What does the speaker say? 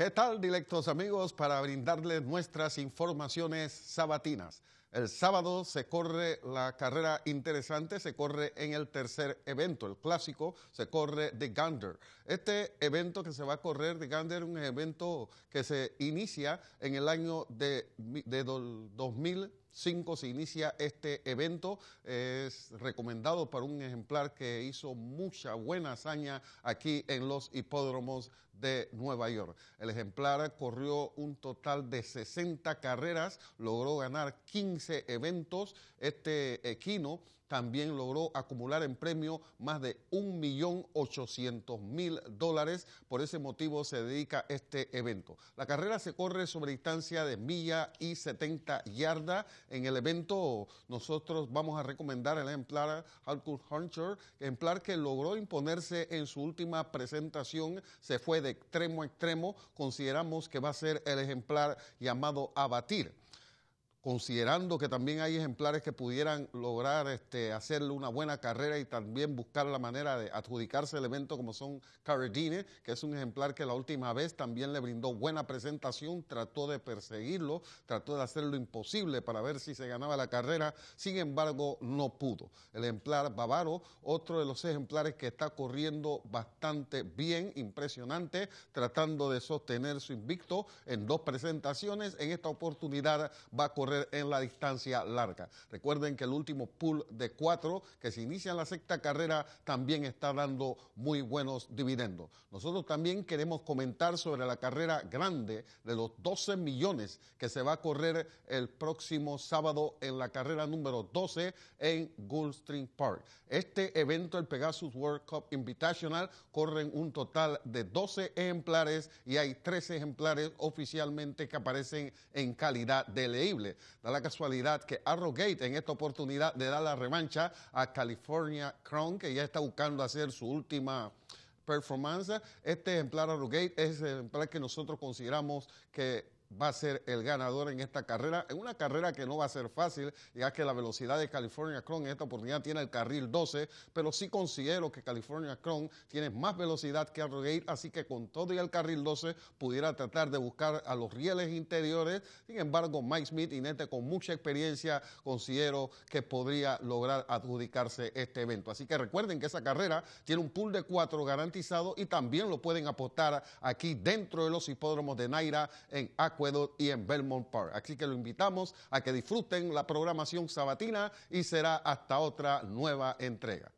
¿Qué tal, directos amigos? Para brindarles nuestras informaciones sabatinas. El sábado se corre la carrera interesante, se corre en el tercer evento, el clásico, se corre The Gander. Este evento que se va a correr, The Gander, es un evento que se inicia en el año de, de 2000. 5 se inicia este evento. Es recomendado para un ejemplar que hizo mucha buena hazaña aquí en los hipódromos de Nueva York. El ejemplar corrió un total de 60 carreras, logró ganar 15 eventos. Este equino también logró acumular en premio más de 1.800.000 dólares. Por ese motivo se dedica este evento. La carrera se corre sobre distancia de milla y 70 yardas. En el evento nosotros vamos a recomendar el ejemplar Hulk Hunter, ejemplar que logró imponerse en su última presentación. Se fue de extremo a extremo. Consideramos que va a ser el ejemplar llamado Abatir considerando que también hay ejemplares que pudieran lograr este, hacerle una buena carrera y también buscar la manera de adjudicarse el evento como son Carradine, que es un ejemplar que la última vez también le brindó buena presentación, trató de perseguirlo, trató de hacer lo imposible para ver si se ganaba la carrera, sin embargo no pudo. El ejemplar Bavaro, otro de los ejemplares que está corriendo bastante bien, impresionante, tratando de sostener su invicto en dos presentaciones, en esta oportunidad va a correr en la distancia larga. Recuerden que el último pool de cuatro que se inicia en la sexta carrera también está dando muy buenos dividendos. Nosotros también queremos comentar sobre la carrera grande de los 12 millones que se va a correr el próximo sábado en la carrera número 12 en Goldstream Park. Este evento, el Pegasus World Cup Invitational, corren un total de 12 ejemplares y hay 13 ejemplares oficialmente que aparecen en calidad de leíble. Da la casualidad que Arrowgate en esta oportunidad le da la revancha a California Crown, que ya está buscando hacer su última performance. Este ejemplar Arrogate es el ejemplar que nosotros consideramos que va a ser el ganador en esta carrera, en una carrera que no va a ser fácil, ya que la velocidad de California Crown en esta oportunidad tiene el carril 12, pero sí considero que California Crown tiene más velocidad que Arrogate, así que con todo y el carril 12 pudiera tratar de buscar a los rieles interiores, sin embargo Mike Smith, y Nete con mucha experiencia, considero que podría lograr adjudicarse este evento. Así que recuerden que esa carrera tiene un pool de cuatro garantizado y también lo pueden apostar aquí dentro de los hipódromos de Naira en Puedo y en Belmont Park. Así que lo invitamos a que disfruten la programación sabatina y será hasta otra nueva entrega.